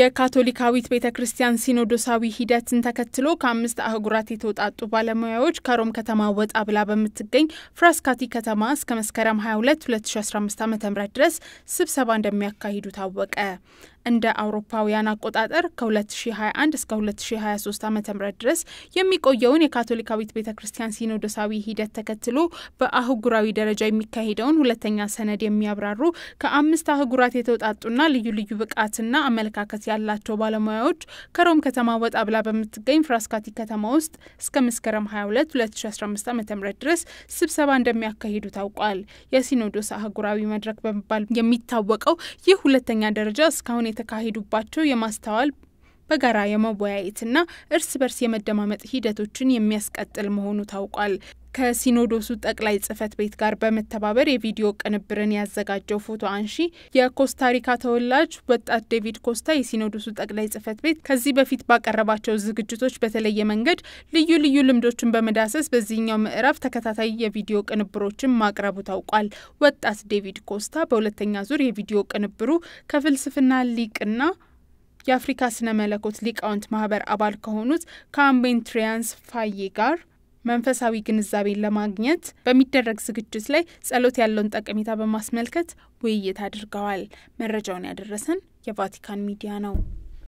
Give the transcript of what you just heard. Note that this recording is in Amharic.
የካቶሊካዊት ቤተ ክርስቲያን ሲኖዶሳዊ ሂደትን ተከትሎ ከአምስት አህጉራት የተውጣጡ ባለሙያዎች ከሮም ከተማ ወጣ ብላ በምትገኝ ፍራስካቲ ከተማ እስከ መስከረም 22 2015 ዓ ም ድረስ ስብሰባ እንደሚያካሂዱ ታወቀ። እንደ አውሮፓውያን አቆጣጠር ከ2021 እስከ 2023 ዓ ም ድረስ የሚቆየውን የካቶሊካዊት ቤተ ክርስቲያን ሲኖዶሳዊ ሂደት ተከትሎ በአህጉራዊ ደረጃ የሚካሄደውን ሁለተኛ ሰነድ የሚያብራሩ ከአምስት አህጉራት የተውጣጡና ልዩ ልዩ ብቃትና አመለካከት ያላቸው ባለሙያዎች ከሮም ከተማ ወጣ ብላ በምትገኝ ፍራስካቲ ከተማ ውስጥ እስከ መስከረም 22 2015 ዓ ም ድረስ ስብሰባ እንደሚያካሂዱ ታውቋል። የሲኖዶስ አህጉራዊ መድረክ በመባል የሚታወቀው ይህ ሁለተኛ ደረጃ እስካሁን የተካሄዱባቸው የማስተዋል በጋራ የመወያየትና እርስ በርስ የመደማመጥ ሂደቶችን የሚያስቀጥል መሆኑ ታውቋል። ከሲኖዶሱ ጠቅላይ ጽህፈት ቤት ጋር በመተባበር የቪዲዮ ቅንብርን ያዘጋጀው ፎቶ አንሺ የኮስታሪካ ተወላጅ ወጣት ዴቪድ ኮስታ የሲኖዶሱ ጠቅላይ ጽህፈት ቤት ከዚህ በፊት ባቀረባቸው ዝግጅቶች በተለየ መንገድ ልዩ ልዩ ልምዶችን በመዳሰስ በዚህኛው ምዕራፍ ተከታታይ የቪዲዮ ቅንብሮችን ማቅረቡ ታውቋል። ወጣት ዴቪድ ኮስታ በሁለተኛ ዙር የቪዲዮ ቅንብሩ ከፍልስፍና ሊቅና የአፍሪካ ስነ መለኮት ሊቃውንት ማህበር አባል ከሆኑት ከአምቤንትሪያንስ ፋዬ ጋር መንፈሳዊ ግንዛቤን ለማግኘት በሚደረግ ዝግጅት ላይ ጸሎት ያለውን ጠቀሜታ በማስመልከት ውይይት አድርገዋል። መረጃውን ያደረሰን የቫቲካን ሚዲያ ነው።